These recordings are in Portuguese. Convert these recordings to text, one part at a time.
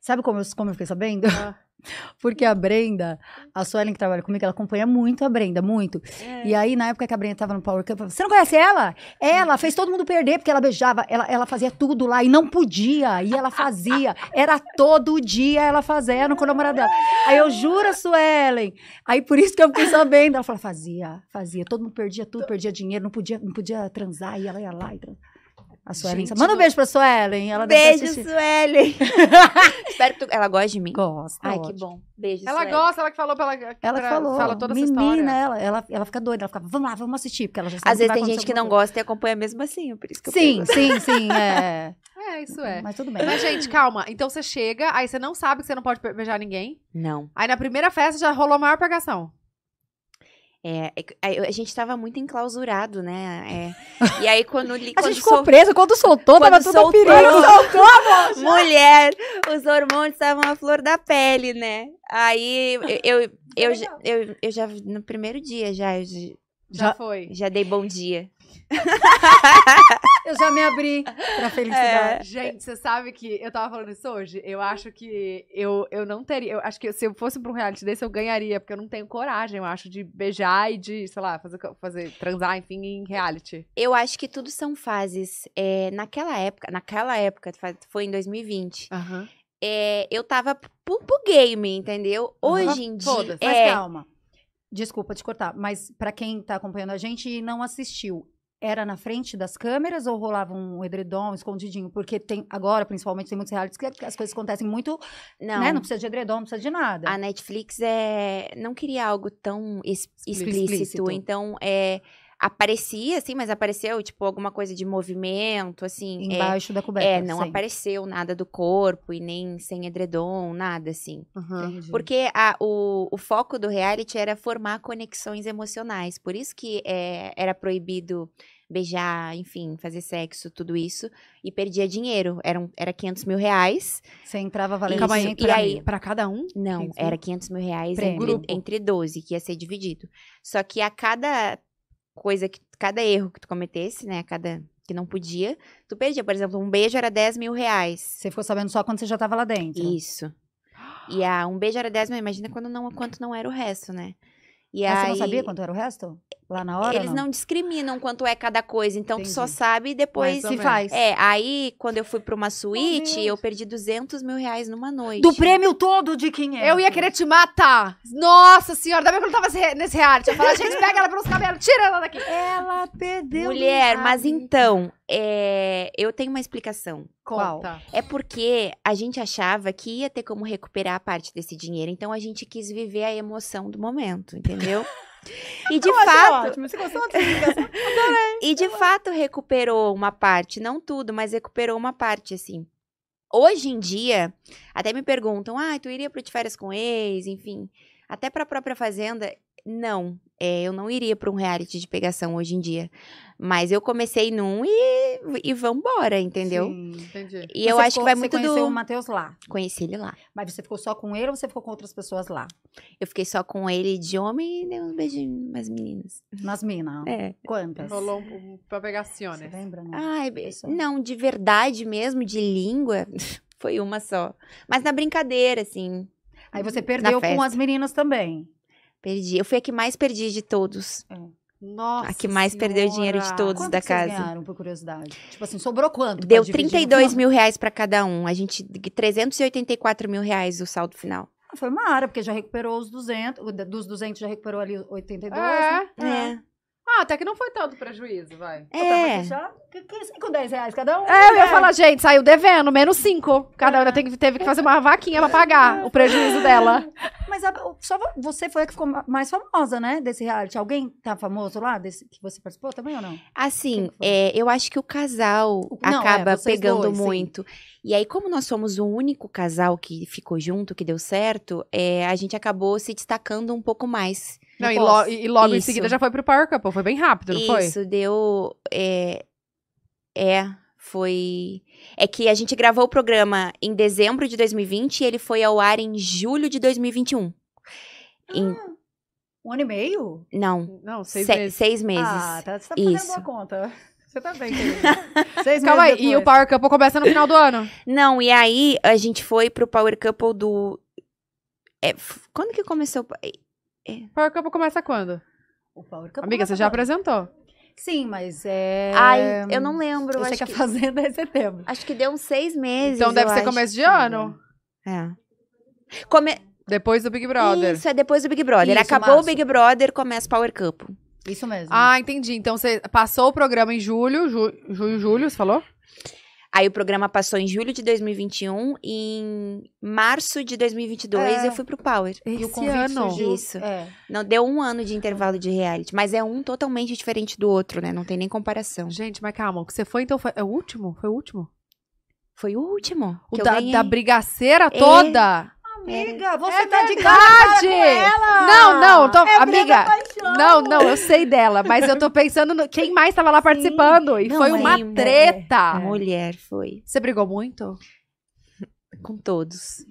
Sabe como eu, como eu fiquei sabendo? Ah. Porque a Brenda, a Suelen que trabalha comigo, ela acompanha muito a Brenda, muito. É. E aí, na época que a Brenda tava no Power Camp, você não conhece ela? Ela fez todo mundo perder, porque ela beijava, ela, ela fazia tudo lá e não podia. E ela fazia. Era todo dia ela fazendo com o namorado dela. Aí eu juro, Suelen. Aí por isso que eu fiquei sabendo. Ela falou: fazia, fazia. Todo mundo perdia tudo, perdia dinheiro, não podia, não podia transar, e ela ia lá e transar. A Suelen. Gente, Manda um beijo pra Suelen. Ela beijo, Suelen. Espero que tu... Ela gosta de mim. Gosta. Ai, tá ótimo. que bom. Beijo, Ela Suelen. gosta, ela que falou pela. Ela pra, falou. Fala toda Menina, essa história. Ela, ela, ela fica doida. Ela fica vamos lá, vamos assistir. Porque ela já sabe Às vezes tem gente que não coisa. gosta e acompanha mesmo assim. É por isso que eu sim, sim, sim. É. É, isso é. Mas tudo bem. Mas, gente, calma. Então você chega, aí você não sabe que você não pode beijar ninguém. Não. Aí na primeira festa já rolou a maior pegação. É, é a, gente estava muito enclausurado, né? É, e aí, quando li, quando A gente sol... ficou presa, quando soltou, quando tava tudo perigo. Soltou, Mulher, os hormônios estavam à flor da pele, né? Aí, eu, eu, eu, eu, já, no primeiro dia, já, já, já foi. Já dei bom dia. eu já me abri pra felicidade. É, gente, você sabe que eu tava falando isso hoje? Eu acho que eu, eu não teria. Eu acho que se eu fosse pra um reality desse, eu ganharia, porque eu não tenho coragem, eu acho, de beijar e de, sei lá, fazer, fazer transar, enfim, em reality. Eu acho que tudo são fases. É, naquela época, naquela época, foi em 2020. Uhum. É, eu tava pro, pro game, entendeu? Hoje uhum. em dia. Foda-se, mas é. calma. Desculpa te cortar, mas para quem tá acompanhando a gente e não assistiu, era na frente das câmeras ou rolava um edredom escondidinho? Porque tem agora, principalmente, tem muitos realities é, que as coisas acontecem muito, não. né? Não precisa de edredom, não precisa de nada. A Netflix é não queria algo tão explícito, explícito. então é aparecia, assim, mas apareceu, tipo, alguma coisa de movimento, assim. É, Embaixo é, da coberta. É, não sim. apareceu nada do corpo e nem sem edredom, nada, assim. Uhum. Porque a, o, o foco do reality era formar conexões emocionais. Por isso que é, era proibido beijar, enfim, fazer sexo, tudo isso. E perdia dinheiro. Eram, era 500 mil reais. Você entrava valendo isso, aí, pra, aí, pra cada um? Não, era 500 mil reais entre, entre 12, que ia ser dividido. Só que a cada coisa que cada erro que tu cometesse, né? Cada que não podia, tu perdia. Por exemplo, um beijo era 10 mil reais. Você ficou sabendo só quando você já tava lá dentro. Isso. E a um beijo era 10 mil, imagina quando não, quanto não era o resto, né? E aí... Ah, você não sabia quanto era o resto? lá na hora? Eles não? não? discriminam quanto é cada coisa, então Entendi. tu só sabe depois. Se faz. É, aí quando eu fui pra uma suíte, oh, eu perdi 200 mil reais numa noite. Do prêmio todo de 500. É? Eu ia querer te matar. Nossa senhora, ainda bem que eu tava nesse reality. Eu falei, gente, pega ela pelos cabelos, tira ela daqui. Ela perdeu. Mulher, mas então, é, eu tenho uma explicação. Qual? É porque a gente achava que ia ter como recuperar a parte desse dinheiro, então a gente quis viver a emoção do momento, entendeu? E de eu fato. Ótimo. Você gostou E de fato recuperou uma parte, não tudo, mas recuperou uma parte, assim. Hoje em dia, até me perguntam: ah, tu iria para de férias com ex, enfim. Até para a própria fazenda, não. É, eu não iria para um reality de pegação hoje em dia. Mas eu comecei num e, e vambora, entendeu? Sim, entendi. E você eu acho que vai muito conheceu do... o Matheus lá? Conheci ele lá. Mas você ficou só com ele ou você ficou com outras pessoas lá? Eu fiquei só com ele de homem e dei um beijinho nas meninas. Nas minas? É. Quantas? Rolou um, pra pegar Cione. Você lembra? Né? Ai, pessoa? não, de verdade mesmo, de língua, foi uma só. Mas na brincadeira, assim. Aí você perdeu com as meninas também. Perdi. Eu fui a que mais perdi de todos. É. Nossa. A que mais senhora. perdeu dinheiro de todos quanto da casa. Vocês ganharam, por curiosidade? Tipo assim, sobrou quanto? Deu 32 mil reais para cada um. A gente. 384 mil reais o saldo final. Ah, foi uma área, porque já recuperou os 200. Dos 200 já recuperou ali 82. É. Né? é. é. Ah, até que não foi tanto prejuízo, vai. É. Que, que, com 10 reais cada um. É, eu ia é. falar, gente, saiu devendo, menos 5. Cada uma ah. teve, teve que fazer uma vaquinha pra pagar o prejuízo dela. Mas a, só você foi a que ficou mais famosa, né? Desse reality. Alguém tá famoso lá desse, que você participou também ou não? Assim, é, eu acho que o casal o, não, acaba é, pegando dois, muito. Sim. E aí, como nós somos o único casal que ficou junto, que deu certo, é, a gente acabou se destacando um pouco mais. Não, e, lo, e, logo Isso. em seguida já foi pro Power Couple. Foi bem rápido, não Isso, foi? Isso, deu. É, é, foi. É que a gente gravou o programa em dezembro de 2020 e ele foi ao ar em julho de 2021. Ah. Em... Um ano e meio? Não. Não, seis Se meses. Seis meses. Ah, tá, você tá fazendo Isso. conta. Você tá bem, querida. seis Calma meses aí, depois. e o Power Couple começa no final do ano? Não, e aí a gente foi pro Power Couple do... É, quando que começou? É. Power Camp começa quando? O Power Amiga, você já quando? apresentou. Sim, mas é. Ai, eu não lembro. Eu acho que a Fazenda é setembro. Acho que deu uns seis meses. Então deve ser começo de ano. É. Come... Depois do Big Brother. Isso, é depois do Big Brother. Isso, Acabou março. o Big Brother, começa o Power Camp. Isso mesmo. Ah, entendi. Então você passou o programa em julho, ju... julho, julho, você falou? Aí o programa passou em julho de 2021 e em março de 2022 é. eu fui pro Power. Esse e o convite ano. Surgiu. Isso. É. Não deu um ano de intervalo de reality, mas é um totalmente diferente do outro, né? Não tem nem comparação. Gente, mas calma, o que você foi então foi é o último? Foi o último? Foi o último. O da, da, brigaceira é. toda. Amiga, você é tá verdade. de cara com ela. Não, não, tô, é amiga, não. Não, eu sei dela, mas eu tô pensando no, quem mais tava lá Sim. participando. E não, foi uma mulher, é, treta. É, mulher, foi. Você brigou muito? Com todos.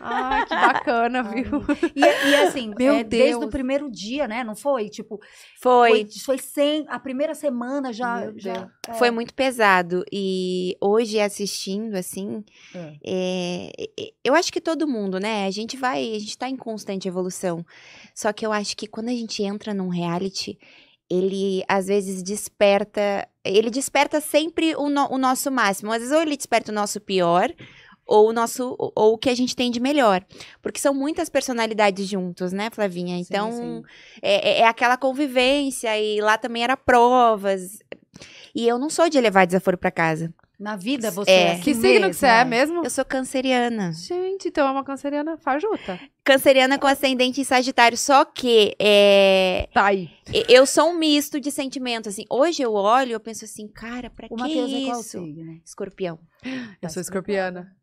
Ah, que bacana, viu? E, é, e é assim, Meu é, Deus. desde o primeiro dia, né? Não foi? Tipo, foi. Foi, foi sem. A primeira semana já. já é. Foi muito pesado. E hoje, assistindo, assim, é. é. eu acho que todo mundo, né? A gente vai. A gente tá em constante evolução. Só que eu acho que quando a gente entra num reality, ele às vezes desperta. Ele desperta sempre o, no, o nosso máximo. Às vezes, ou ele desperta o nosso pior ou o nosso ou o que a gente tem de melhor, porque são muitas personalidades juntos, né, Flavinha? Então sim, sim. É, é, é aquela convivência e lá também era provas. E eu não sou de levar desaforo para casa. Na vida você é. é assim que signo que você é. mesmo? Eu sou canceriana. Gente, então é uma canceriana fajuta. Canceriana com ascendente em Sagitário, só que é tá aí. Eu sou um misto de sentimentos assim. Hoje eu olho, eu penso assim, cara, para que Deus é isso? É qual signo? Escorpião. Eu tá sou escorpiana.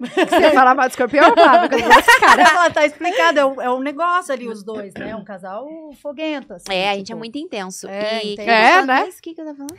Você falar mal escorpião, Pablo? cara. Ela tá explicado, é um, é um, negócio ali, os dois, né? Um casal foguento. Assim, é, tipo. a gente é tipo. muito intenso. É, e... é né? O que, que eu tava falando?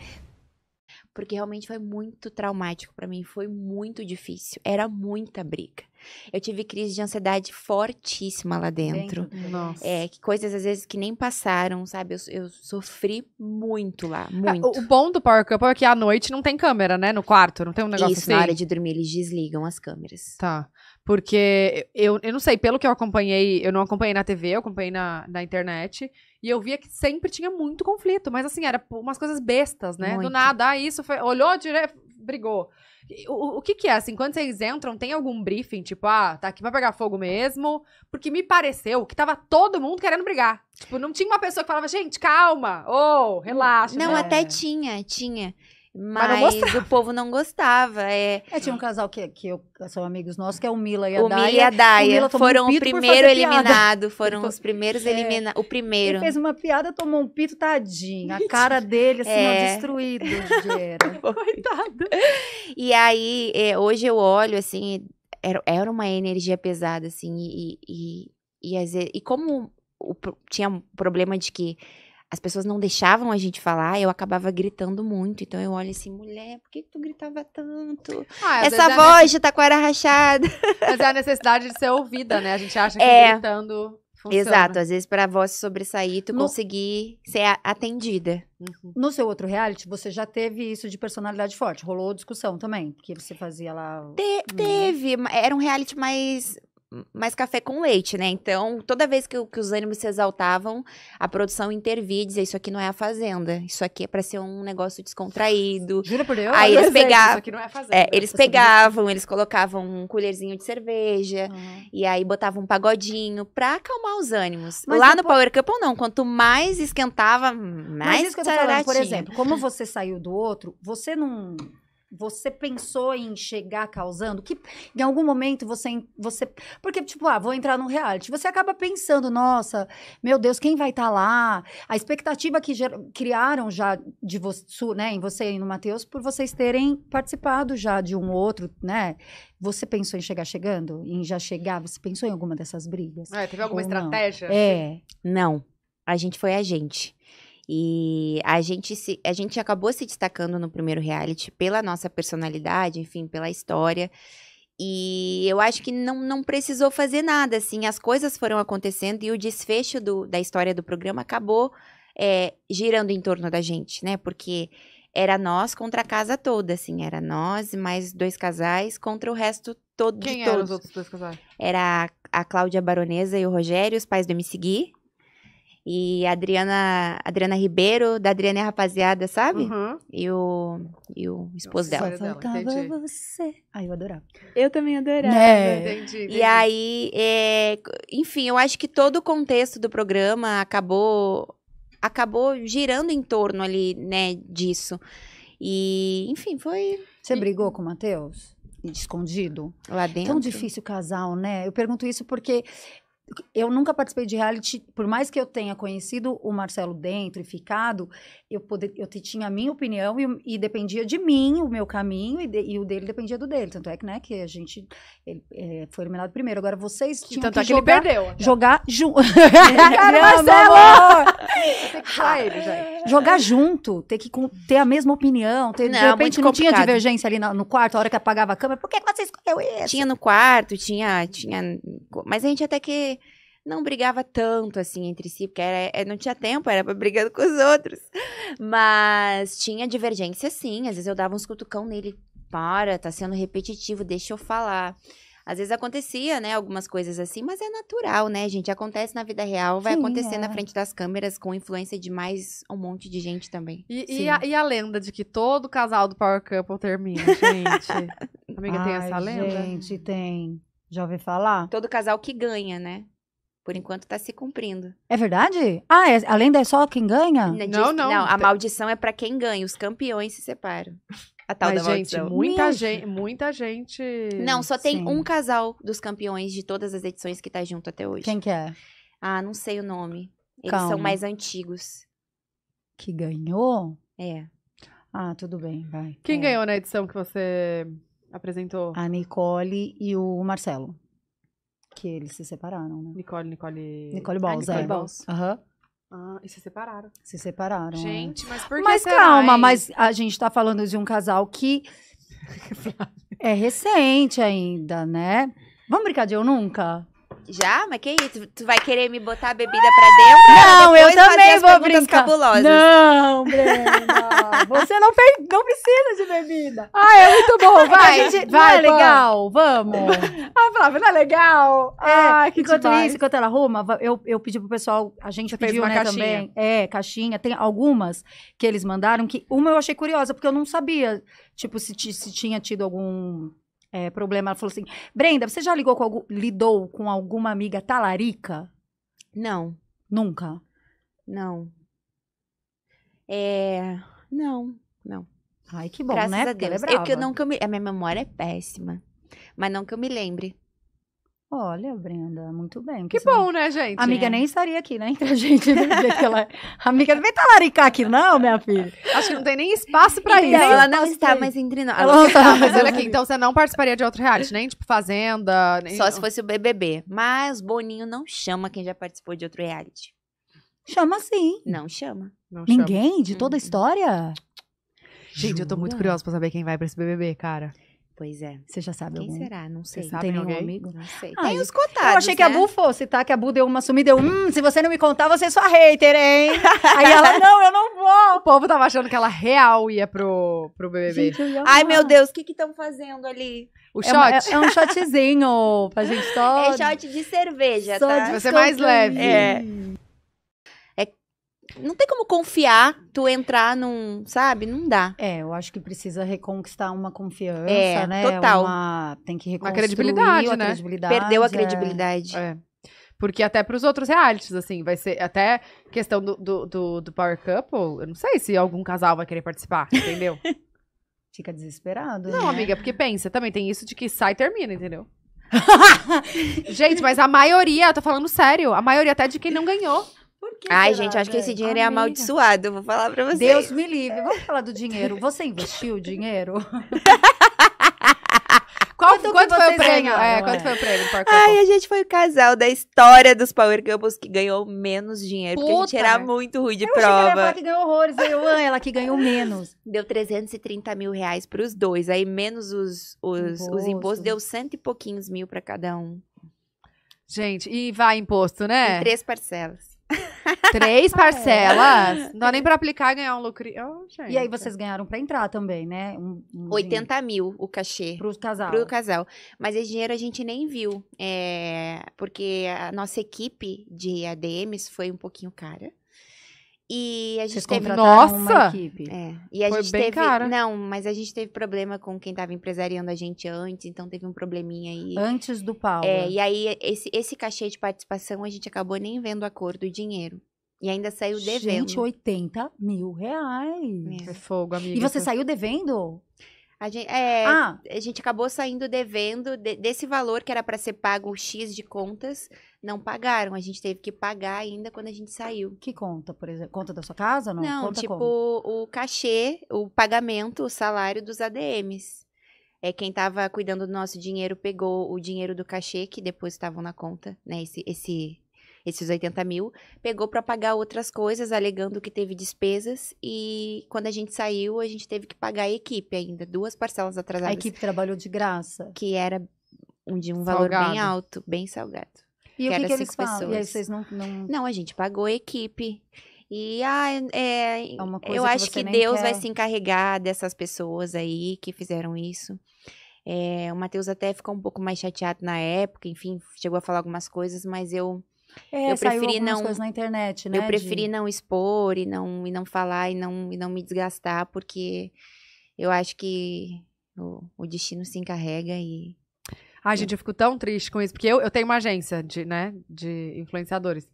porque realmente foi muito traumático para mim, foi muito difícil, era muita briga. Eu tive crise de ansiedade fortíssima lá dentro. nossa. É, que coisas às vezes que nem passaram, sabe? Eu, eu sofri muito lá, ah, muito. o, o bom do Power Couple é que à noite não tem câmera, né? No quarto, não tem um negócio Isso, assim. na hora de dormir eles desligam as câmeras. Tá. Porque eu, eu não sei, pelo que eu acompanhei, eu não acompanhei na TV, eu acompanhei na, na internet. E eu via que sempre tinha muito conflito, mas assim, era umas coisas bestas, né? Muito. Do nada, ah, isso foi. Olhou direto, brigou. O, o que, que é, assim, quando vocês entram, tem algum briefing, tipo, ah, tá aqui pra pegar fogo mesmo? Porque me pareceu que tava todo mundo querendo brigar. Tipo, não tinha uma pessoa que falava, gente, calma, ou oh, relaxa. Não, né? até tinha, tinha. Mas, o povo não gostava. É... é tinha um casal que, que, eu, que são amigos nossos, que é o Mila e a o Daya. Mila e a Daya. foram um o primeiro eliminado. Foram os primeiros é. eliminados. O primeiro. Ele fez uma piada, tomou um pito, tadinho. A cara dele, assim, é. destruído. Coitado. E aí, é, hoje eu olho, assim, era, era uma energia pesada, assim. E, e, e, e como o, tinha um problema de que as pessoas não deixavam a gente falar, eu acabava gritando muito. Então eu olho assim, mulher, por que, tu gritava tanto? Ah, Essa é voz já com a taquara rachada. Mas é a necessidade de ser ouvida, né? A gente acha que é. gritando. Funciona. Exato, às vezes para voz sobressair, tu no... conseguir ser atendida. Uhum. No seu outro reality, você já teve isso de personalidade forte. Rolou discussão também, porque você fazia lá. Te hum. Teve, era um reality mais mais café com leite, né? Então, toda vez que, que os ânimos se exaltavam, a produção intervia e dizia, isso aqui não é a fazenda, isso aqui é para ser um negócio descontraído. Jura por Deus? Aí eles pegavam, isso aqui não é a fazenda. É, eles pegavam, eles colocavam um colherzinho de cerveja, uhum. e aí botavam um pagodinho pra acalmar os ânimos. Mas Lá no Power ou não, quanto mais esquentava, mais Mas isso que eu tô falando, por exemplo, como você saiu do outro, você não você pensou em chegar causando? Que em algum momento você. você porque, tipo, ah, vou entrar num reality. Você acaba pensando, nossa, meu Deus, quem vai estar tá lá? A expectativa que ger, criaram já de você, né, em você e no Matheus, por vocês terem participado já de um outro, né? Você pensou em chegar chegando? Em já chegar? Você pensou em alguma dessas brigas? É, teve alguma Ou estratégia? Não? É. Não. A gente foi a gente. E a gente, se, a gente acabou se destacando no primeiro reality pela nossa personalidade, enfim, pela história. E eu acho que não, não precisou fazer nada, assim. As coisas foram acontecendo e o desfecho do, da história do programa acabou é, girando em torno da gente, né? Porque era nós contra a casa toda, assim. Era nós e mais dois casais contra o resto todo Quem de todos. Quem eram os outros dois casais? Era a, a Cláudia Baronesa e o Rogério, os pais do MC Gui. E a Adriana, Adriana Ribeiro, da Adriana e a Rapaziada, sabe? Uhum. E, o, e o esposo Nossa, dela. Faltava entendi. você. Aí eu adorava. Eu também adorava. É. Entendi, entendi. E aí, é, enfim, eu acho que todo o contexto do programa acabou acabou girando em torno ali, né, disso. E, enfim, foi... Você brigou com o Matheus? escondido. Lá dentro. Tão difícil casal, né? Eu pergunto isso porque eu nunca participei de reality, por mais que eu tenha conhecido o Marcelo dentro e ficado, eu, poder, eu tinha a minha opinião e, e dependia de mim, o meu caminho, e, de, e, o dele dependia do dele. Tanto é que, né, que a gente ele, é, foi eliminado primeiro. Agora vocês tinham tanto que, é que jogar, né? ele perdeu. Jogar junto. Marcelo! jogar junto, ter que ter a mesma opinião. Ter, não, de repente não tinha divergência ali no, no, quarto, a hora que apagava a câmera. Por que você escolheu isso? Tinha no quarto, tinha, tinha. Mas a gente até que não brigava tanto assim entre si, porque era, eh, não tinha tempo, era brigando com os outros. Mas tinha divergência sim, às vezes eu dava uns cutucão nele, para, tá sendo repetitivo, deixa eu falar. Às vezes acontecia, né, algumas coisas assim, mas é natural, né, gente? Acontece na vida real, vai Sim, acontecer é. na frente das câmeras com influência de mais um monte de gente também. E, e, a, e a, lenda de que todo casal do Power Couple termina, gente? Amiga, Ai, tem essa lenda? Gente, tem. Já ouvi falar? Todo casal que ganha, né? Por enquanto tá se cumprindo. É verdade? Ah, é, além da é só quem ganha? Não, não. Não, a maldição é para quem ganha. Os campeões se separam. A tal Mas, da gente, maldição. Muita gente, muita gente. Não, só tem Sim. um casal dos campeões de todas as edições que tá junto até hoje. Quem que é? Ah, não sei o nome. Eles Calma. são mais antigos. Que ganhou? É. Ah, tudo bem, vai. Quem é. ganhou na edição que você apresentou? A Nicole e o Marcelo que eles se separaram, né? Nicole, Nicole... Nicole ah, Balls, ah, Nicole é. Balls. Aham. Ah, e se separaram. Se separaram. É. Gente, mas por que Mas será, calma, hein? mas a gente tá falando de um casal que é recente ainda, né? Vamos brincar de eu nunca? Já? Mas que isso? Tu vai querer me botar a bebida pra dentro? Não, eu também vou brincar. Cabulosas. Não, Brenda. você não, não precisa de bebida. Ah, é muito bom. É vai, gente, é vai, legal. Vamos. Ah, Flávia, não é legal? É, ah, que Enquanto demais. isso, enquanto ela arruma, eu, eu pedi pro pessoal, a gente você pediu, né, caixinha. também. É, caixinha. Tem algumas que eles mandaram que uma eu achei curiosa, porque eu não sabia, tipo, se, se tinha tido algum é, problema. Ela falou assim: Brenda, você já ligou com algum, lidou com alguma amiga talarica? Não. Nunca? Não. É. Não, não. Ai, que bom, Graças né? A Deus. ela é brava. Eu, é que eu não que eu me... A minha memória é péssima. Mas não que eu me lembre. Olha, Brenda, muito bem. Que bom, não... né, gente? A amiga é. nem estaria aqui, né? Entre a gente. Do né? jeito que ela... A é amiga não vem talaricar aqui, não, minha filha. Acho que não tem nem espaço pra isso. Ela não está mais entre nós. Ela não está mais. Mas olha aqui, então você não participaria de outro reality, nem tipo Fazenda. Nem... Só se fosse o BBB. Mas Boninho não chama quem já participou de outro reality. Chama sim. Não chama. Não Ninguém? Chama. De toda a uhum. história? Gente, Jura? eu tô muito curiosa pra saber quem vai pra esse BBB, cara. Pois é. Você já sabe Quem algum? será? Não sei. Não tem alguém? nenhum amigo? Não sei. Ah, tem os cotados, Eu achei né? que a né? Bu fosse, tá? Que a Bu deu uma sumida. Eu, hum, se você não me contar, você é sua hater, hein? Aí ela, não, eu não vou. O povo tava achando que ela real ia pro, pro BBB. Gente, Ai, meu Deus, o que que estão fazendo ali? O é shot? Uma, é, é, um shotzinho pra gente é só... É shot de cerveja, só tá? Você é mais leve. É não tem como confiar, tu entrar num, sabe? Não dá. É, eu acho que precisa reconquistar uma confiança, é, né? Total. Uma, tem que reconstruir uma credibilidade, né? Credibilidade, Perdeu a é. credibilidade. É. Porque até para os outros realities, assim, vai ser até questão do, do, do, do Power Couple, eu não sei se algum casal vai querer participar, entendeu? Fica desesperado. Não, né? amiga, porque pensa, também tem isso de que sai e termina, entendeu? Gente, mas a maioria, eu tô falando sério, a maioria até de quem não ganhou que. Ai, gente, acho que esse dinheiro é Amiga. é amaldiçoado, vou falar pra vocês. Deus me livre. Vamos falar do dinheiro. Você investiu dinheiro? Qual, quanto, quanto foi o prêmio? é, quanto foi o prêmio? Ai, a gente foi o casal da história dos Power que ganhou menos dinheiro, Puta. porque a gente era muito ruim de eu prova. Ela que ganhou horrores, eu, ah, ela que ganhou menos. Deu 330 mil reais pros dois, aí menos os, os, Imposto. os impostos, deu cento e pouquinhos mil pra cada um. Gente, e vai imposto, né? Em três parcelas. Três ah, é. parcelas? Não dá nem pra aplicar e ganhar um lucro. Oh, e aí vocês ganharam pra entrar também, né? Um, um 80 dinheiro. mil o cachê. Pro casal. Pro casal. Mas esse dinheiro a gente nem viu. É... Porque a nossa equipe de ADMs foi um pouquinho cara. E a gente Vocês teve Nossa! uma equipe. É. E a Foi gente bem teve. Cara. Não, mas a gente teve problema com quem tava empresariando a gente antes, então teve um probleminha aí. Antes do pau. É, e aí esse, esse cachê de participação a gente acabou nem vendo a cor do dinheiro. E ainda saiu devendo. Gente, 80 mil reais. É. é fogo, amiga. E você saiu devendo? A gente, é, ah. a gente acabou saindo devendo de, desse valor que era para ser pago o X de contas, não pagaram. A gente teve que pagar ainda quando a gente saiu. Que conta, por exemplo? Conta da sua casa? Não, não conta tipo como? o cachê, o pagamento, o salário dos ADMs. É, quem estava cuidando do nosso dinheiro pegou o dinheiro do cachê que depois estavam na conta, né? Esse, esse esses 80 mil, pegou para pagar outras coisas, alegando que teve despesas. E quando a gente saiu, a gente teve que pagar a equipe ainda, duas parcelas atrasadas. A equipe trabalhou de graça. Que era de um valor salgado. bem alto, bem salgado. E que o que, que eles falam? E aí vocês não, não. Não, a gente pagou a equipe. E ah, é, é eu acho que, que Deus quer. vai se encarregar dessas pessoas aí que fizeram isso. É, o Matheus até ficou um pouco mais chateado na época, enfim, chegou a falar algumas coisas, mas eu é, eu preferi não coisas na internet, né? Eu preferi de... não expor e não e não falar e não e não me desgastar porque eu acho que o, o destino se encarrega e Ai, gente, eu fico tão triste com isso, porque eu, eu tenho uma agência de, né, de influenciadores.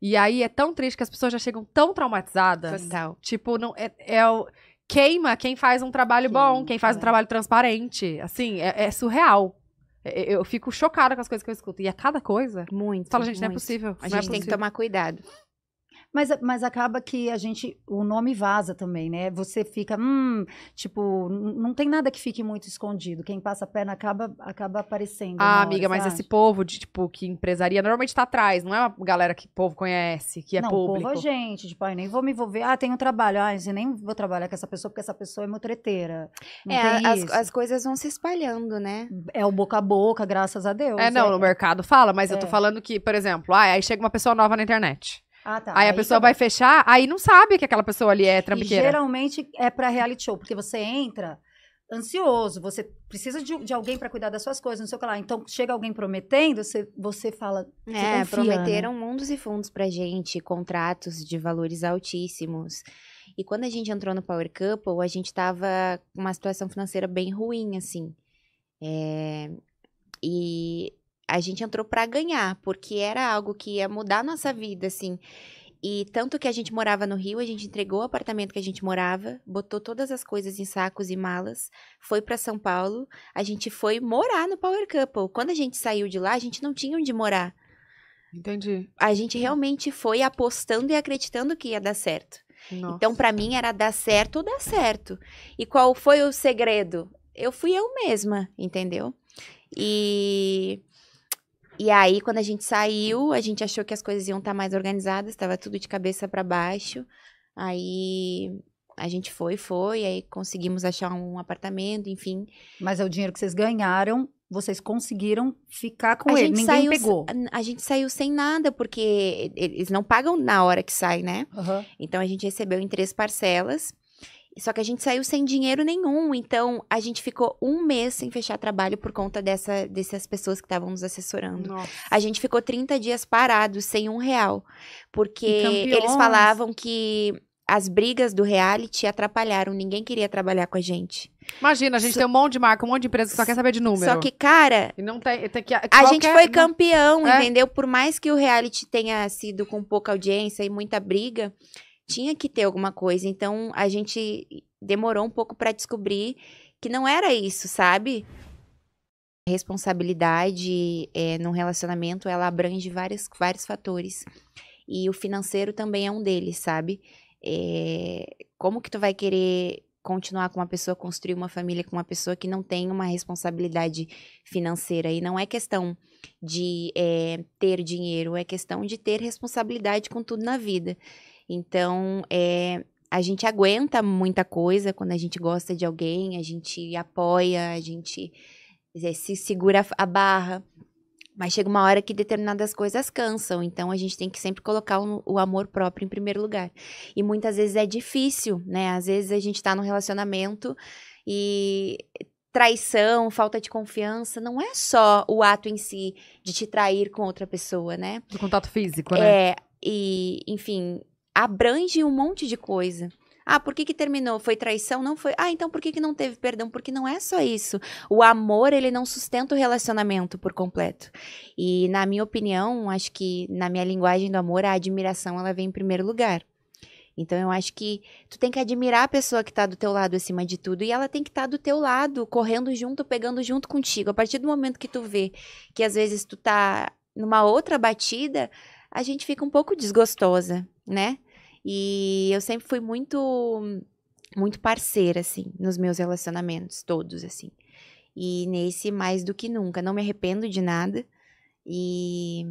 E aí é tão triste que as pessoas já chegam tão traumatizadas. Total. Tipo, não é, é o queima quem faz um trabalho bom, quem faz um trabalho transparente. Assim, é, é surreal. É, eu fico chocada com as coisas que eu escuto. E a é cada coisa. Muito. Fala, gente, muito. não é possível. A é gente é tem que tomar cuidado. Mas, mas acaba que a gente. O nome vaza também, né? Você fica. Hum, tipo, não tem nada que fique muito escondido. Quem passa a perna acaba, acaba aparecendo. Ah, né? amiga, hora, mas esse povo de, tipo, que empresaria normalmente tá atrás, não é uma galera que o povo conhece, que é não, público. Não, povo é gente, tipo, ai, nem vou me envolver. Ah, tem um trabalho, ah, eu nem vou trabalhar com essa pessoa porque essa pessoa é meu treteira. é, as, as, coisas vão se espalhando, né? É o boca a boca, graças a Deus. É, não, é, no é. mercado fala, mas é. eu tô é. falando que, por exemplo, ah, aí chega uma pessoa nova na internet. Ah, tá. Aí, aí a pessoa tá vai fechar, aí não sabe que aquela pessoa ali é trambiqueira. E geralmente é para reality show, porque você entra ansioso, você precisa de, de alguém para cuidar das suas coisas, não sei o que lá. Então, chega alguém prometendo, você, você fala. é, prometeram né? mundos e fundos pra gente, contratos de valores altíssimos. E quando a gente entrou no Power Couple, a gente tava com uma situação financeira bem ruim, assim. É, e a gente entrou para ganhar, porque era algo que ia mudar a nossa vida, assim. E tanto que a gente morava no Rio, a gente entregou o apartamento que a gente morava, botou todas as coisas em sacos e malas, foi para São Paulo, a gente foi morar no Power Couple. Quando a gente saiu de lá, a gente não tinha onde morar. Entendi. A gente realmente foi apostando e acreditando que ia dar certo. Então, nossa. Então, para mim, era dar certo ou dar certo. E qual foi o segredo? Eu fui eu mesma, entendeu? E e aí, quando a gente saiu, a gente achou que as coisas iam estar tá mais organizadas, estava tudo de cabeça para baixo. Aí a gente foi, foi, aí conseguimos achar um apartamento, enfim. Mas é o dinheiro que vocês ganharam, vocês conseguiram ficar com a ele, ninguém saiu, pegou. A gente saiu sem nada, porque eles não pagam na hora que sai, né? Uhum. Então a gente recebeu em três parcelas. Só que a gente saiu sem dinheiro nenhum, então a gente ficou um mês sem fechar trabalho por conta dessa, dessas pessoas que estavam nos assessorando. Nossa. A gente ficou 30 dias parados, sem um real, porque eles falavam que as brigas do reality atrapalharam, ninguém queria trabalhar com a gente. Imagina, a gente so... tem um monte de marca, um monte de empresa que só quer saber de número. Só que, cara. E não tem, tem que, a gente é? foi campeão, é. entendeu? Por mais que o reality tenha sido com pouca audiência e muita briga, tinha que ter alguma coisa. Então a gente demorou um pouco para descobrir que não era isso, sabe? A responsabilidade é, num relacionamento ela abrange vários, vários fatores. E o financeiro também é um deles, sabe? É, como que tu vai querer continuar com uma pessoa, construir uma família com uma pessoa que não tem uma responsabilidade financeira. E não é questão de é, ter dinheiro, é questão de ter responsabilidade com tudo na vida. Então, é, a gente aguenta muita coisa quando a gente gosta de alguém, a gente apoia, a gente dizer, eh, se segura a barra. Mas chega uma hora que determinadas coisas cansam, então a gente tem que sempre colocar o, o, amor próprio em primeiro lugar. E muitas vezes é difícil, né? Às vezes a gente tá num relacionamento e traição, falta de confiança, não é só o ato em si de te trair com outra pessoa, né? Do contato físico, né? É, e, enfim, abrange um monte de coisa. Ah, por que, que terminou? Foi traição? Não foi. Ah, então por que, que não teve perdão? Porque não é só isso. O amor, ele não sustenta o relacionamento por completo. E, na minha opinião, acho que na minha linguagem do amor, a admiração, ela vem em primeiro lugar. Então, eu acho que tu tem que admirar a pessoa que está do teu lado acima de tudo. E ela tem que estar tá do teu lado, correndo junto, pegando junto contigo. A partir do momento que tu vê que às vezes tu tá numa outra batida, a gente fica um pouco desgostosa, né? E eu sempre fui muito muito parceira assim nos meus relacionamentos todos assim. E nesse mais do que nunca, não me arrependo de nada. E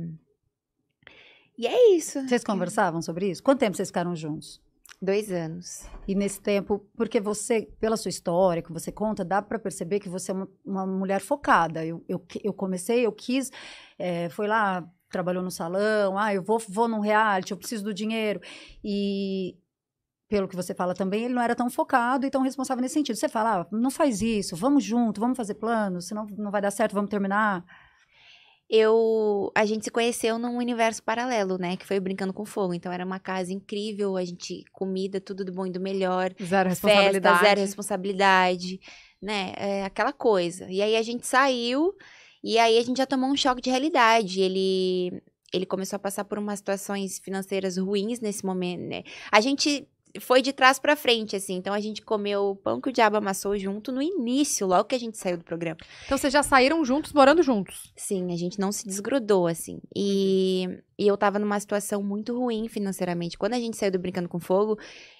E é isso. Vocês conversavam sobre isso? Quanto tempo vocês ficaram juntos? Dois anos. E nesse tempo, porque você, pela sua história que você conta, dá para perceber que você é uma, uma mulher focada. Eu, eu, eu, comecei, eu quis, é, foi lá, trabalhou no salão, ah, eu vou, vou num reality, eu preciso do dinheiro. E pelo que você fala também, ele não era tão focado e tão responsável nesse sentido. Você fala, ah, não faz isso, vamos junto, vamos fazer planos, senão não vai dar certo, vamos terminar. Eu, a gente se conheceu num universo paralelo, né? Que foi Brincando com Fogo. Então era uma casa incrível, a gente comida tudo do bom e do melhor. Zero responsabilidade. Festa, zero responsabilidade, né? É, aquela coisa. E aí a gente saiu, e aí a gente já tomou um choque de realidade. Ele ele começou a passar por umas situações financeiras ruins nesse momento, né? A gente foi de trás para frente, assim. Então a gente comeu o pão que o diabo amassou junto no início, logo que a gente saiu do programa. Então vocês já saíram juntos, morando juntos? Sim, a gente não se desgrudou, assim. E, uhum. e eu tava numa situação muito ruim financeiramente. Quando a gente saiu do Brincando com Fogo,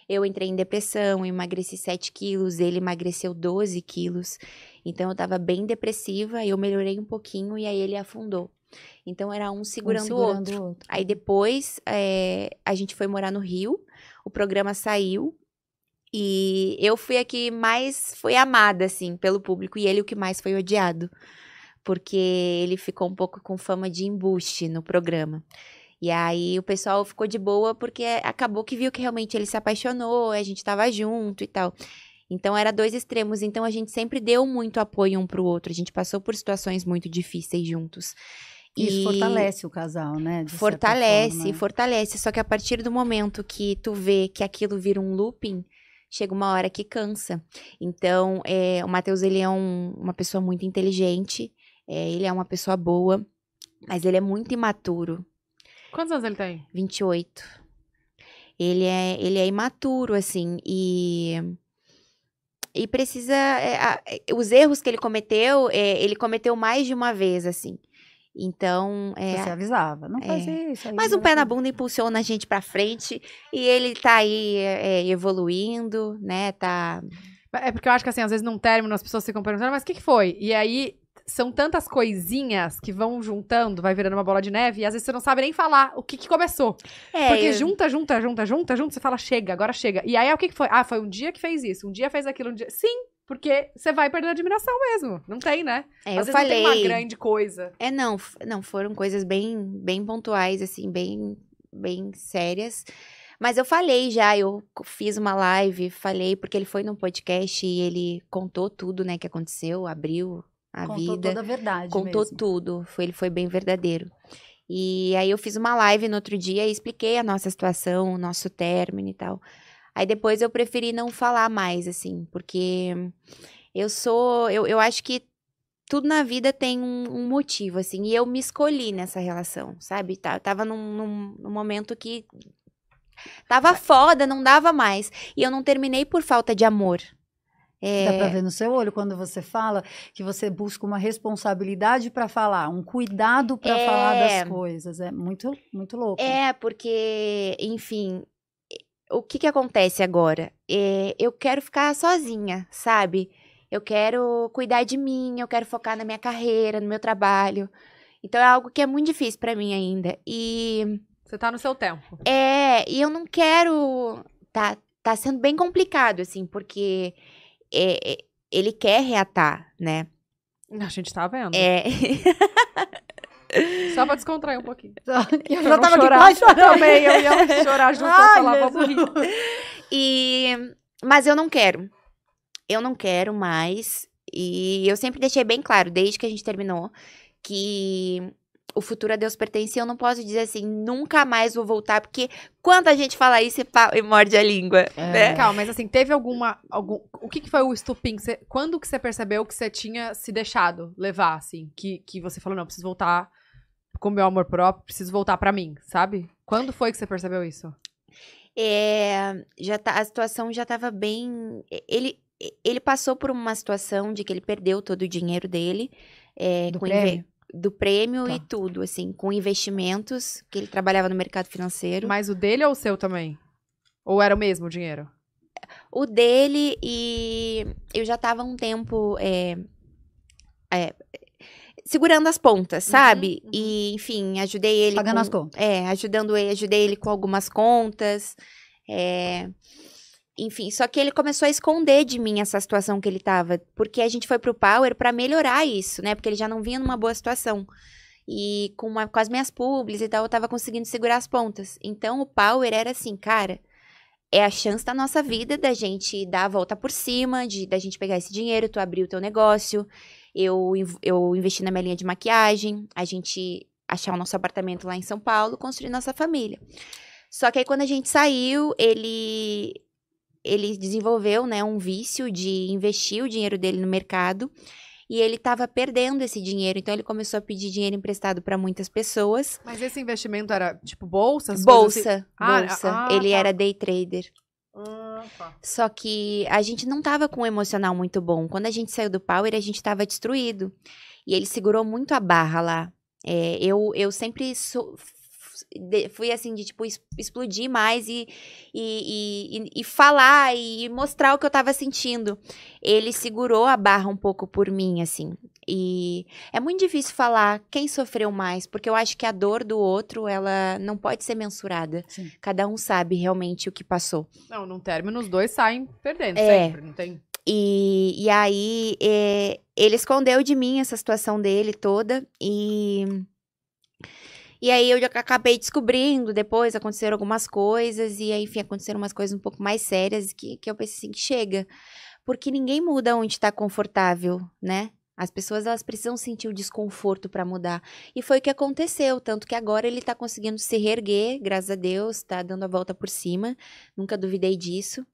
eu entrei em depressão, emagreci 7 quilos, ele emagreceu 12 quilos. Então eu tava bem depressiva, eu melhorei um pouquinho e aí ele afundou. Então era um segurando, um segurando o, outro. o, outro. Aí depois é, a gente foi morar no Rio, o programa saiu e eu fui a que mais foi amada, assim, pelo público e ele o que mais foi odiado. Porque ele ficou um pouco com fama de embuste no programa. E aí o pessoal ficou de boa porque acabou que viu que realmente ele se apaixonou, a gente tava junto e tal. Então era dois extremos, então a gente sempre deu muito apoio um pro outro, a gente passou por situações muito difíceis juntos. Isso e fortalece o casal, né? Fortalece, fortalece. Só que a partir do momento que tu vê que aquilo vira um looping, chega uma hora que cansa. Então, é, o Matheus, ele é um, uma pessoa muito inteligente, é, ele é uma pessoa boa, mas ele é muito imaturo. Quantos anos ele tem? 28. Ele é, ele é imaturo, assim, e. E precisa. É, a, é, os erros que ele cometeu, é, ele cometeu mais de uma vez, assim. Então, é, Você avisava, não é, fazia isso. Aí, mas um pé na bunda impulsiona a gente para frente e ele tá aí é, evoluindo, né? Tá. É porque eu acho que assim, às vezes num término as pessoas ficam perguntando, mas o que, que foi? E aí são tantas coisinhas que vão juntando, vai virando uma bola de neve, e às vezes você não sabe nem falar o que, que começou. É, Porque eu... junta, junta, junta, junta, junta, você fala, chega, agora chega. E aí é o que, que foi? Ah, foi um dia que fez isso, um dia fez aquilo, um dia. Sim, porque você vai perder a admiração mesmo. Não tem, né? É, Às eu vezes falei. Não tem uma grande coisa. É, não. Não, foram coisas bem, bem pontuais, assim, bem, bem sérias. Mas eu falei já, eu fiz uma live, falei, porque ele foi num podcast e ele contou tudo, né, que aconteceu, abriu a contou vida. Contou toda a verdade. Contou mesmo. tudo. Foi, ele foi bem verdadeiro. E aí eu fiz uma live no outro dia e expliquei a nossa situação, o nosso término e tal. Aí depois eu preferi não falar mais, assim, porque eu sou. Eu, eu acho que tudo na vida tem um, um motivo, assim, e eu me escolhi nessa relação, sabe? Eu tava num, num, num momento que tava foda, não dava mais. E eu não terminei por falta de amor. É... Dá para ver no seu olho quando você fala que você busca uma responsabilidade para falar, um cuidado para é... falar das é. coisas. É muito, muito louco. É, porque, enfim, o que, que acontece agora? É, eu quero ficar sozinha, sabe? Eu quero cuidar de mim, eu quero focar na minha carreira, no meu trabalho. Então é algo que é muito difícil para mim ainda. E. Você tá no seu tempo. É, e eu não quero. Tá, tá sendo bem complicado, assim, porque é, ele quer reatar, né? A gente tá vendo. É. Só pra descontrair um pouquinho. Eu, eu já tava chorar, aqui quase também, eu ia chorar junto, Ai, eu falava, vamos E, mas eu não quero. Eu não quero mais. E eu sempre deixei bem claro, desde que a gente terminou, que o futuro a Deus pertence, eu não posso dizer assim, nunca mais vou voltar, porque quando a gente fala isso e morde a língua, é. né? Calma, mas assim, teve alguma, algum, o que, que foi o estupim? Que você, quando que você percebeu que você tinha se deixado levar, assim, que, que você falou, não, preciso voltar com meu amor próprio, preciso voltar para mim, sabe? Quando foi que você percebeu isso? É, já tá, a situação já tava bem, ele, ele passou por uma situação de que ele perdeu todo o dinheiro dele, é, do com prêmio? do prêmio tá. e tudo, assim, com investimentos, que ele trabalhava no mercado financeiro. Mas o dele ou o seu também? Ou era o mesmo o dinheiro? O dele e eu já tava um tempo é, é, segurando as pontas, uhum, sabe? Uhum, uhum. E, enfim, ajudei ele. Pagando com, as contas. É, ajudando ele, ajudei ele com algumas contas. É, enfim, só que ele começou a esconder de mim essa situação que ele tava, porque a gente foi pro Power para melhorar isso, né? Porque ele já não vinha numa boa situação. E com, uma, com as minhas públicas e tal, eu tava conseguindo segurar as pontas. Então o Power era assim, cara, é a chance da nossa vida da gente dar a volta por cima, de da gente pegar esse dinheiro, tu abrir o teu negócio. Eu, eu investi na minha linha de maquiagem, a gente achar o nosso apartamento lá em São Paulo, construir nossa família. Só que aí quando a gente saiu, ele ele desenvolveu né, um vício de investir o dinheiro dele no mercado e ele estava perdendo esse dinheiro, então ele começou a pedir dinheiro emprestado para muitas pessoas. Mas esse investimento era tipo bolsa? Bolsa, assim? bolsa. Ah, ah ele tá. era day trader. Ah, tá. Só que a gente não estava com um emocional muito bom. Quando a gente saiu do Power, a gente estava destruído. E ele segurou muito a barra lá. É, eu, eu sempre so fui assim, de tipo, explodir mais e, e, e, e falar e mostrar o que eu tava sentindo. Ele segurou a barra um pouco por mim, assim. E é muito difícil falar quem sofreu mais, porque eu acho que a dor do outro, ela não pode ser mensurada. Sim. Cada um sabe realmente o que passou. Não, num término, os dois saem perdendo é. sempre, não tem. E, e aí, é, ele escondeu de mim essa situação dele toda e. E aí eu acabei descobrindo depois, aconteceram algumas coisas, e aí, enfim, aconteceram umas coisas um pouco mais sérias que, que eu pensei assim, chega. Porque ninguém muda onde está confortável, né? As pessoas elas precisam sentir o desconforto para mudar. E foi o que aconteceu, tanto que agora ele está conseguindo se reerguer, graças a Deus, está dando a volta por cima. Nunca duvidei disso.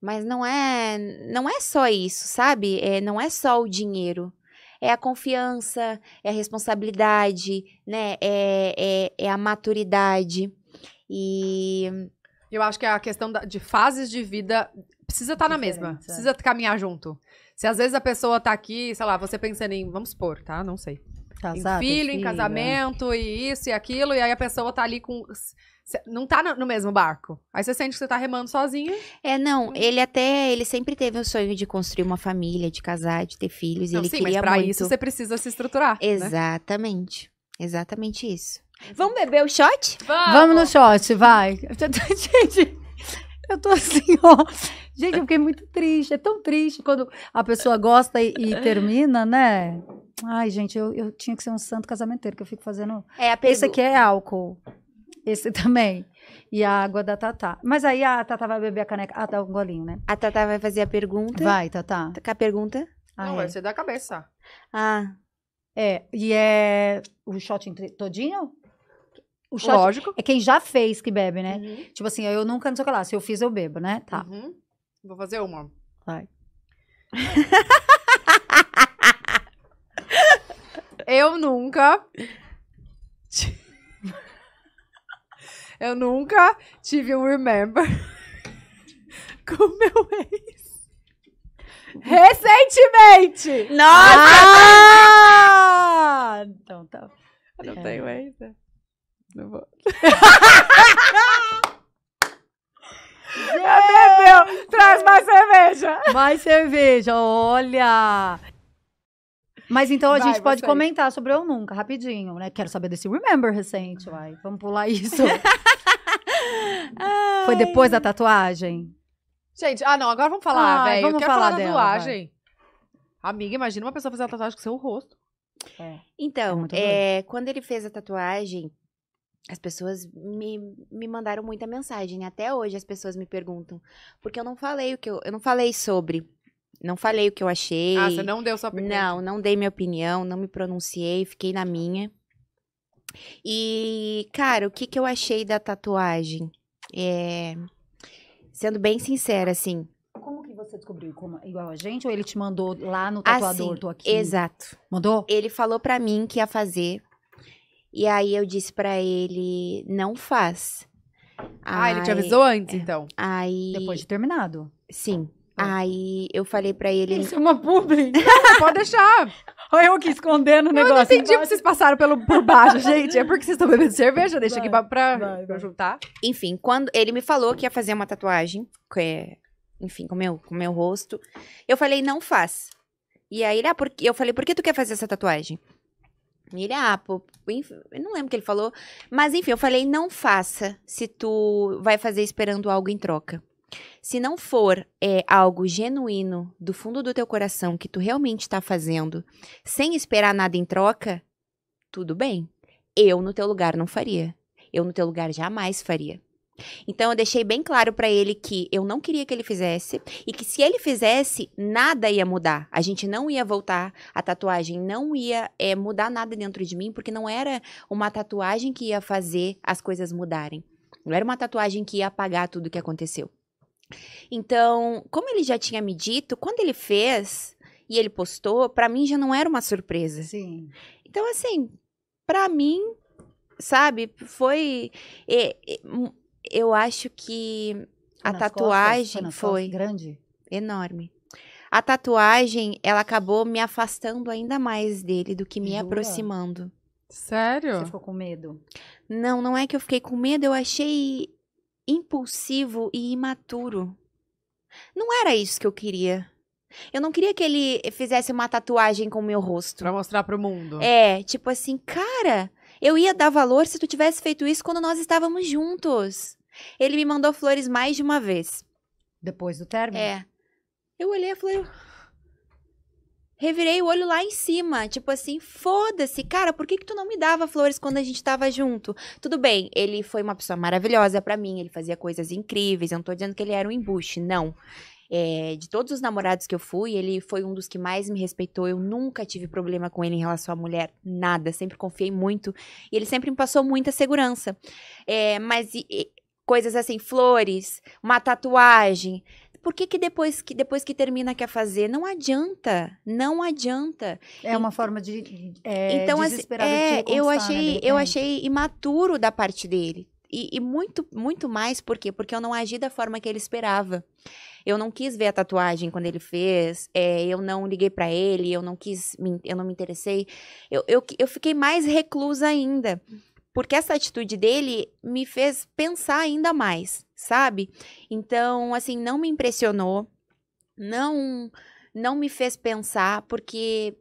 Mas não é, não é só isso, sabe? É, não é só o dinheiro é a confiança, é a responsabilidade, né? É, é, é a maturidade. E. Eu acho que a questão de fases de vida precisa estar tá na mesma, é. precisa caminhar junto. Se às vezes a pessoa tá aqui, sei lá, você pensando em, vamos supor, tá? Não sei. Casado, em filho, filho, é. em casamento, e isso e aquilo, e aí a pessoa tá ali com não tá no mesmo barco. Aí você sente que você tá remando sozinha. É, não, ele até, ele sempre teve o sonho de construir uma família, de casar, de ter filhos, não, ele sim, queria mas pra muito... isso você precisa se estruturar, Exatamente. Né? Exatamente isso. Vamos beber o shot? Vamos, Vamos no shot, vai. Gente, eu tô assim, ó. Gente, eu fiquei muito triste. É tão triste quando a pessoa gosta e, e termina, né? Ai, gente, eu, eu tinha que ser um santo casamenteiro, que eu fico fazendo. É, a pegu... Esse aqui é álcool. Esse também. E a água da Tatá. Mas aí a Tatá vai beber a caneca. Ah, dá tá, um golinho, né? A Tatá vai fazer a pergunta. Vai, Tatá. Com a pergunta? Ah, Não, é. vai ser da cabeça. Ah. É. E é o shot todinho? O shot Lógico. É quem já fez que bebe, né? Uhum. Tipo assim, eu nunca não sei o que lá. Se eu fiz, eu bebo, né? Tá. Uhum. Vou fazer uma. Vai. eu nunca. Eu nunca tive um remember com meu ex. Recentemente! Nossa! Ah! Então tá. Eu não é. tenho ainda. Não vou. Já bebeu! Traz mais cerveja! Mais cerveja, olha! Mas então a Vai, gente pode comentar sobre Eu Nunca, rapidinho, né? Quero saber desse Remember recente, ah. Vamos pular isso. Foi depois da tatuagem? Gente, ah não, agora vamos falar, velho. Vamos Quero falar, falar da tatuagem. Amiga, imagina uma pessoa fazer uma tatuagem com seu rosto. É. Então, é é, quando ele fez a tatuagem, as pessoas me, me mandaram muita mensagem. Até hoje as pessoas me perguntam, porque eu não falei o que eu, eu não falei sobre. Não falei o que eu achei. Ah, você não deu sua opinião? Não, não dei minha opinião, não me pronunciei, fiquei na minha. E, cara, o que, que eu achei da tatuagem? É... Sendo bem sincera, assim. Como que você descobriu? Como, igual a gente? Ou ele te mandou lá no ah, tatuador? Assim, tô aqui. Exato. Mandou? Ele falou para mim que ia fazer. E aí eu disse para ele: não faz. Ah, aí, ele te avisou antes, é. então? Aí. Depois de terminado? Sim. Tá. Aí eu falei pra ele. Isso é uma publi! Pode deixar! Olha eu aqui escondendo o negócio. Eu não entendi que vocês passaram pelo, por baixo, gente. É porque vocês estão bebendo cerveja, deixa vai, aqui pra, pra, vai, juntar. Enfim, quando ele me falou que ia fazer uma tatuagem, é, enfim, com meu, o com meu rosto, eu falei, não faz. E aí ele, ah, porque... eu falei, por que tu quer fazer essa tatuagem? E ele, ah, pô, eu não lembro o que ele falou. Mas enfim, eu falei, não faça se tu vai fazer esperando algo em troca. Se não for é, algo genuíno do fundo do teu coração que tu realmente está fazendo, sem esperar nada em troca, tudo bem. Eu no teu lugar não faria. Eu no teu lugar jamais faria. Então eu deixei bem claro para ele que eu não queria que ele fizesse e que se ele fizesse, nada ia mudar. A gente não ia voltar, a tatuagem não ia é, mudar nada dentro de mim, porque não era uma tatuagem que ia fazer as coisas mudarem. Não era uma tatuagem que ia apagar tudo o que aconteceu. Então, como ele já tinha me dito, quando ele fez e ele postou, para mim já não era uma surpresa. Sim. Então, assim, para mim, sabe, foi. Hum, eu acho que a tatuagem costas, foi. foi grande? Enorme. A tatuagem, ela acabou me afastando ainda mais dele do que me Jura? aproximando. Sério? Você ficou com medo? Não, não é que eu fiquei com medo, eu achei impulsivo e imaturo. Não era isso que eu queria. Eu não queria que ele fizesse uma tatuagem com o meu rosto. Pra mostrar pro mundo. É, tipo assim, cara, eu ia dar valor se tu tivesse feito isso quando nós estávamos juntos. Ele me mandou flores mais de uma vez. Depois do término? É. Eu olhei a flor revirei o olho lá em cima. Tipo assim, foda-se, cara, por que, que tu não me dava flores quando a gente tava junto? Tudo bem, ele foi uma pessoa maravilhosa para mim, ele fazia coisas incríveis. Eu não tô dizendo que ele era um embuste, não. É, de todos os namorados que eu fui, ele foi um dos que mais me respeitou. Eu nunca tive problema com ele em relação à mulher, nada. Sempre confiei muito. E ele sempre me passou muita segurança. É, mas e, e, coisas assim, flores, uma tatuagem, por que, que depois que depois que termina quer fazer? Não adianta, não adianta. É uma forma de é, então assim, é, de eu né, achei né, eu achei imaturo da parte dele e, e, muito muito mais por quê? Porque eu não agi da forma que ele esperava. Eu não quis ver a tatuagem quando ele fez, é, eu não liguei para ele, eu não quis, eu não me interessei. Eu, eu, eu fiquei mais reclusa ainda porque essa atitude dele me fez pensar ainda mais, sabe? Então, assim, não me impressionou, não não me fez pensar, porque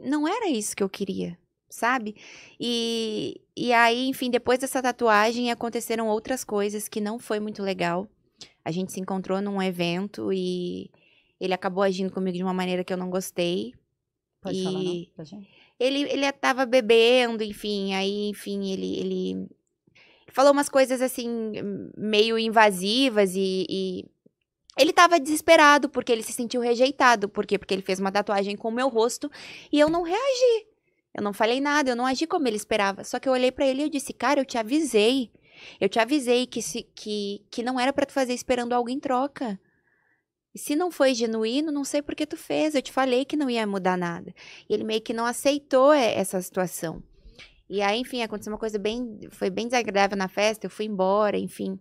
não era isso que eu queria, sabe? E, e aí, enfim, depois dessa tatuagem aconteceram outras coisas que não foi muito legal. A gente se encontrou num evento e ele acabou agindo comigo de uma maneira que eu não gostei. Pode e... falar, não? Pra gente? Ele, ele tava bebendo, enfim, aí, enfim, ele, ele falou umas coisas, assim, meio invasivas e, e... Ele estava desesperado porque ele se sentiu rejeitado. Por quê? Porque ele fez uma tatuagem com o meu rosto e eu não reagi. Eu não falei nada, eu não agi como ele esperava. Só que eu olhei para ele e eu disse: "Cara, eu te avisei. Eu te avisei que se, que que não era para tu fazer esperando algo em troca. E se não foi genuíno, não sei por que tu fez. Eu te falei que não ia mudar nada. E ele meio que não aceitou eh, essa situação. E aí, enfim, aconteceu uma coisa bem. Foi bem desagradável na festa. Eu fui embora, enfim.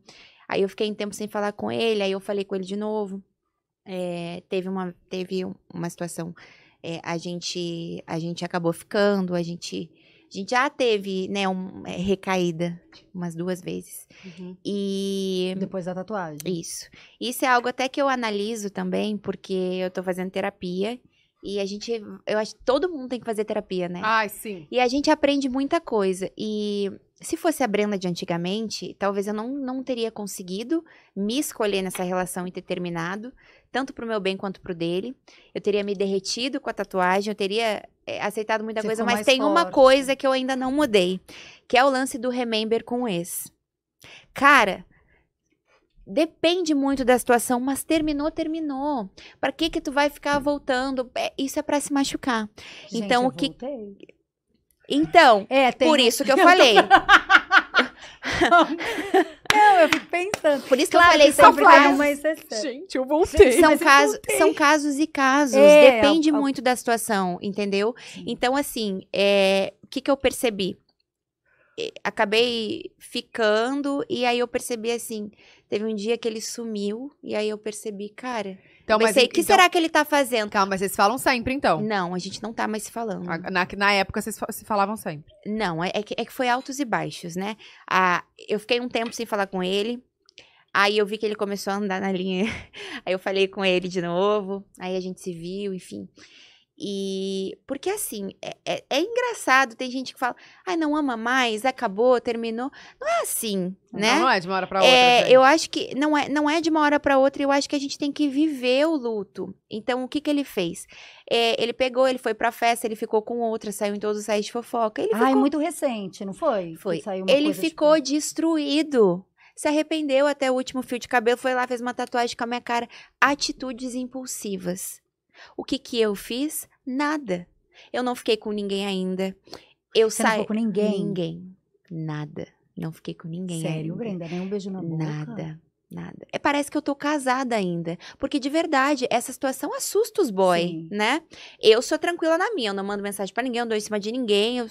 Aí eu fiquei um tempo sem falar com ele. Aí eu falei com ele de novo. É, teve, uma, teve uma situação. É, a, gente, a gente acabou ficando, a gente a gente já teve, né, um, é, recaída tipo, umas duas vezes. Uhum. E. Depois da tatuagem. Isso. Isso é algo até que eu analiso também, porque eu tô fazendo terapia. E a gente. Eu acho que todo mundo tem que fazer terapia, né? Ai, sim. E a gente aprende muita coisa. E se fosse a Brenda de antigamente, talvez eu não, não teria conseguido me escolher nessa relação e ter terminado, tanto pro meu bem quanto pro dele. Eu teria me derretido com a tatuagem, eu teria é, aceitado muita Você coisa, mas tem forte. uma coisa que eu ainda não mudei, que é o lance do remember com ex. Cara, depende muito da situação, mas terminou, terminou. Para que que tu vai ficar voltando? É, isso é para se machucar. Gente, então o que voltei. Então, é, tem... por isso que eu falei. Não, eu fico pensando. Por isso que claro, eu falei sempre é casos... uma exceção. Gente, eu voltei. São, caso, voltei. são casos e casos. É, Depende muito da situação, entendeu? Sim. Então, assim, é, o que, que eu percebi? acabei ficando e aí eu percebi assim, teve um dia que ele sumiu e aí eu percebi, cara, então, eu pensei, o que então, será que ele tá fazendo? Calma, mas vocês falam sempre então? Não, a gente não tá mais se falando. Na, na época vocês se falavam sempre? Não, é, é, que, é que foi altos e baixos, né? Ah, eu fiquei um tempo sem falar com ele, aí eu vi que ele começou a andar na linha, aí eu falei com ele de novo, aí a gente se viu, enfim... E porque assim, é, é, é, engraçado, tem gente que fala, ai, ah, não ama mais, acabou, terminou. Não é assim, né? Não, não é de uma hora pra outra. É, eu acho que não é, não é de uma hora para outra, eu acho que a gente tem que viver o luto. Então, o que que ele fez? É, ele pegou, ele foi pra festa, ele ficou com outra, saiu em todos os sites de fofoca. Ele ficou... Ai, muito recente, não foi? Foi. ele tipo ficou tipo... destruído se arrependeu até o último fio de cabelo, foi lá, fez uma tatuagem com a minha cara. Atitudes impulsivas. O que que eu fiz? Nada. Eu não fiquei com ninguém ainda. Eu Você saí. Não ficou com ninguém? Ninguém. Nada. Não fiquei com ninguém. Sério, ainda. Brenda? Nem um beijo na boca? Nada. Nada. É, parece que eu tô casada ainda. Porque de verdade, essa situação assusta os boy, Sim. né? Eu sou tranquila na minha, eu não mando mensagem para ninguém, eu não dou em cima de ninguém, eu,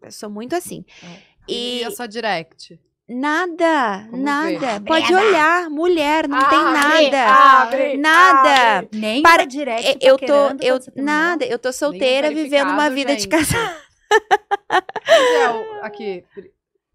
eu sou muito assim. É. E... e... É eu sou direct. Nada, Vamos nada. Ver. Pode olhar, mulher, não abre, tem nada. Abre, nada. Abre. Nem para direto. É, tá eu tô, eu nada, eu tô solteira é vivendo uma vida gente. de casada. É, aqui.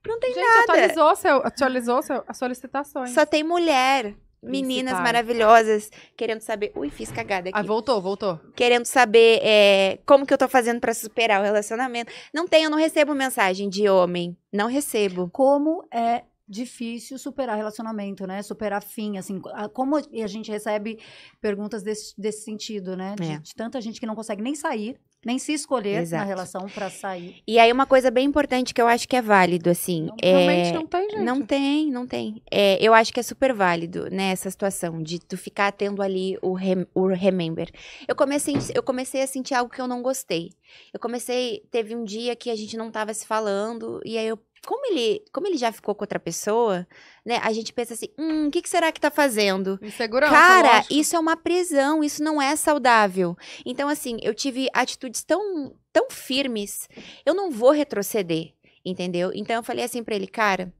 Não tem gente, nada. Atualizou, seu, atualizou seu, solicitações. Só tem mulher meninas Principal. É. maravilhosas querendo saber. Ui, fiz cagada ah, aqui. Ah, voltou, voltou. Querendo saber é, como que eu tô fazendo para superar o relacionamento. Não tenho, eu não recebo mensagem de homem. Não recebo. Como é difícil superar relacionamento, né? Superar fim, assim, como a gente recebe perguntas desse, desse sentido, né? De, é. de tanta gente que não consegue nem sair, nem se escolher Exato. na relação para sair. E aí, uma coisa bem importante que eu acho que é válido, assim. Não, é... Realmente não tem, gente. Não tem, não tem. É, eu acho que é super válido, né, situação de tu ficar tendo ali o, rem... o remember. Eu comecei, eu comecei a sentir algo que eu não gostei. Eu comecei, teve um dia que a gente não tava se falando, e aí eu como ele, como ele já ficou com outra pessoa, né? A gente pensa assim, hum, o que, que, será que tá fazendo? Insegurança, tá Cara, lógico. isso é uma prisão, isso não é saudável. Então, assim, eu tive atitudes tão, tão firmes, eu não vou retroceder, entendeu? Então, eu falei assim para ele, cara,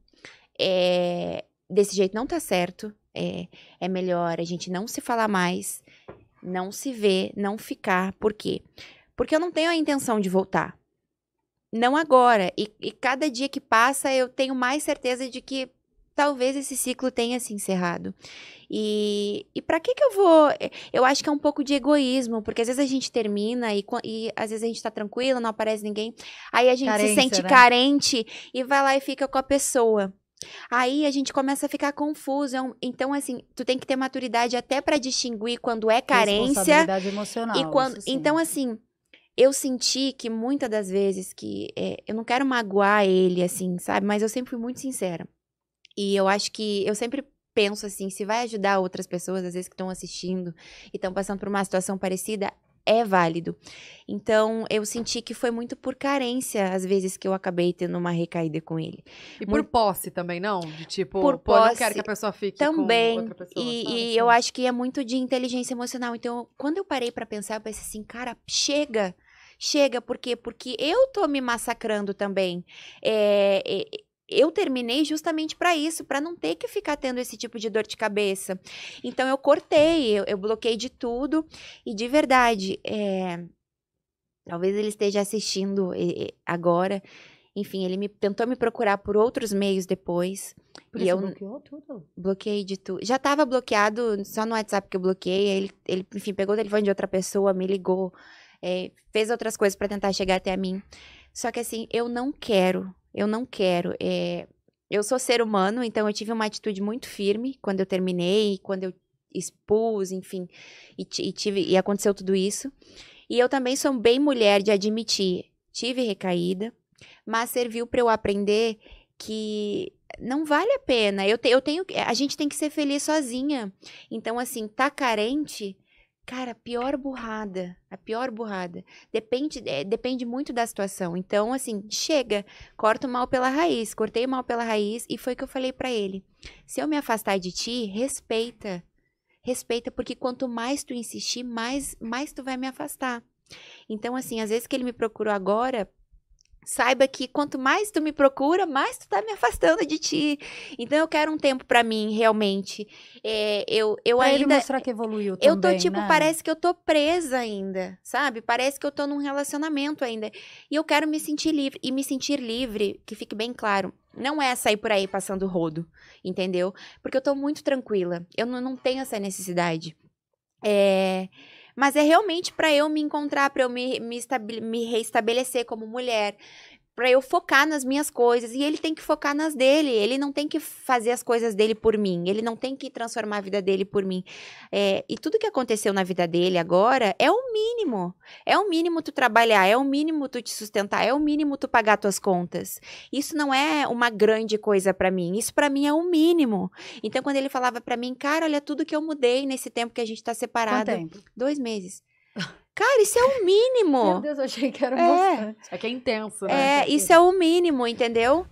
é, desse jeito não tá certo, é, é melhor a gente não se falar mais, não se ver, não ficar, por quê? Porque eu não tenho a intenção de voltar não agora. E, e cada dia que passa, eu tenho mais certeza de que talvez esse ciclo tenha se encerrado. E, e para que que eu vou? É, eu acho que é um pouco de egoísmo, porque às vezes a gente termina e, e às vezes a gente tá tranquila, não aparece ninguém. Aí a gente Carência, se sente né? carente e vai lá e fica com a pessoa. Aí a gente começa a ficar confuso. É então, assim, tu tem que ter maturidade até para distinguir quando é carência. Responsabilidade emocional. E quando, então, assim, eu senti que muitas das vezes que é, eu não quero magoar ele, assim, sabe? Mas eu sempre fui muito sincera. E eu acho que eu sempre penso assim, se vai ajudar outras pessoas, às vezes que estão assistindo e estão passando por uma situação parecida, é válido. Então, eu senti que foi muito por carência, às vezes, que eu acabei tendo uma recaída com ele. E por muito... posse também, não? De, tipo, por posse, eu não quero que a pessoa fique também, com outra pessoa. E, e assim? eu acho que é muito de inteligência emocional. Então, quando eu parei para pensar, eu pensei assim, cara, chega! Chega, por quê? Porque eu tô me massacrando também. É, eu terminei justamente para isso, para não ter que ficar tendo esse tipo de dor de cabeça. Então eu cortei, eu, eu bloqueei de tudo e de verdade, é, talvez ele esteja assistindo agora. Enfim, ele me, tentou me procurar por outros meios depois. Por e eu bloqueou tudo? Bloqueei de tudo. Já estava bloqueado, só no WhatsApp que eu bloqueei. Ele, ele, enfim, pegou o telefone de outra pessoa, me ligou é, fez outras coisas para tentar chegar até mim. Só que assim, eu não quero, eu não quero. É, eu sou ser humano, então eu tive uma atitude muito firme quando eu terminei, quando eu expus, enfim, e, e tive e aconteceu tudo isso. E eu também sou bem mulher de admitir, tive recaída, mas serviu para eu aprender que não vale a pena. Eu, te, eu tenho, a gente tem que ser feliz sozinha. Então assim, tá carente, Cara, a pior burrada, a pior burrada. Depende, é, depende muito da situação. Então, assim, chega, corta o mal pela raiz. Cortei o mal pela raiz e foi o que eu falei para ele. Se eu me afastar de ti, respeita. Respeita, porque quanto mais tu insistir, mais, mais tu vai me afastar. Então, assim, às vezes que ele me procurou agora, Saiba que quanto mais tu me procura, mais tu tá me afastando de ti. Então eu quero um tempo para mim, realmente. É, eu eu pra ainda. Ele mostrar que evoluiu eu também. Eu tô tipo, né? parece que eu tô presa ainda, sabe? Parece que eu tô num relacionamento ainda. E eu quero me sentir livre. E me sentir livre, que fique bem claro, não é sair por aí passando rodo, entendeu? Porque eu tô muito tranquila. Eu não, não tenho essa necessidade. É. Mas é realmente para eu me encontrar, para eu me, me, me reestabelecer como mulher, para eu focar nas minhas coisas e ele tem que focar nas dele. Ele não tem que fazer as coisas dele por mim. Ele não tem que transformar a vida dele por mim. É, e tudo que aconteceu na vida dele agora é o mínimo. É o mínimo tu trabalhar, é o mínimo tu te sustentar, é o mínimo tu pagar tuas contas. Isso não é uma grande coisa para mim. Isso para mim é o mínimo. Então quando ele falava para mim, cara, olha tudo que eu mudei nesse tempo que a gente tá separado. Quanto tempo? Dois meses. Cara, isso é o mínimo. Meu Deus, eu achei que era é. bastante. É que é intenso, né? É, isso é o mínimo, entendeu?